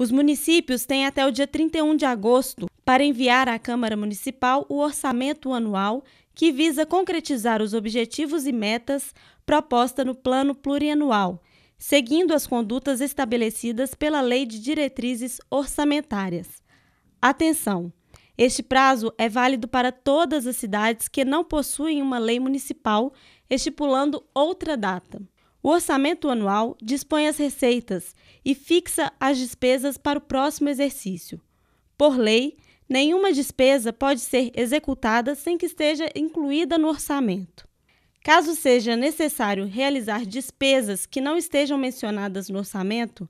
Os municípios têm até o dia 31 de agosto para enviar à Câmara Municipal o orçamento anual que visa concretizar os objetivos e metas proposta no Plano Plurianual, seguindo as condutas estabelecidas pela Lei de Diretrizes Orçamentárias. Atenção! Este prazo é válido para todas as cidades que não possuem uma lei municipal estipulando outra data. O orçamento anual dispõe as receitas e fixa as despesas para o próximo exercício. Por lei, nenhuma despesa pode ser executada sem que esteja incluída no orçamento. Caso seja necessário realizar despesas que não estejam mencionadas no orçamento,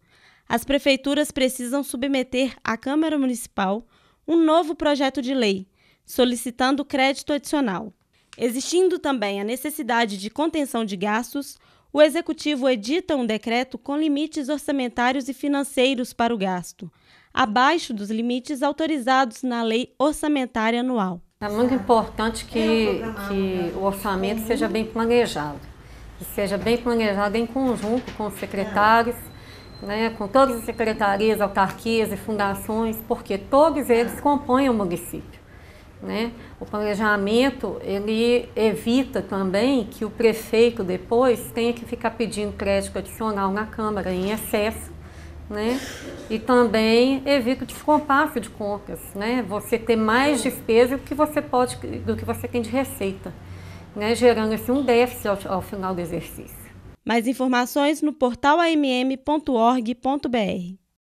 as prefeituras precisam submeter à Câmara Municipal um novo projeto de lei, solicitando crédito adicional. Existindo também a necessidade de contenção de gastos, o Executivo edita um decreto com limites orçamentários e financeiros para o gasto, abaixo dos limites autorizados na Lei Orçamentária Anual. É muito importante que, que o orçamento seja bem planejado, que seja bem planejado em conjunto com os secretários, né, com todas as secretarias, autarquias e fundações, porque todos eles compõem o município. Né? O planejamento ele evita também que o prefeito depois tenha que ficar pedindo crédito adicional na Câmara em excesso, né? E também evita o descompasso de contas, né? Você ter mais despesa do que você pode, do que você tem de receita, né? Gerando assim um déficit ao, ao final do exercício. Mais informações no portal amm.org.br.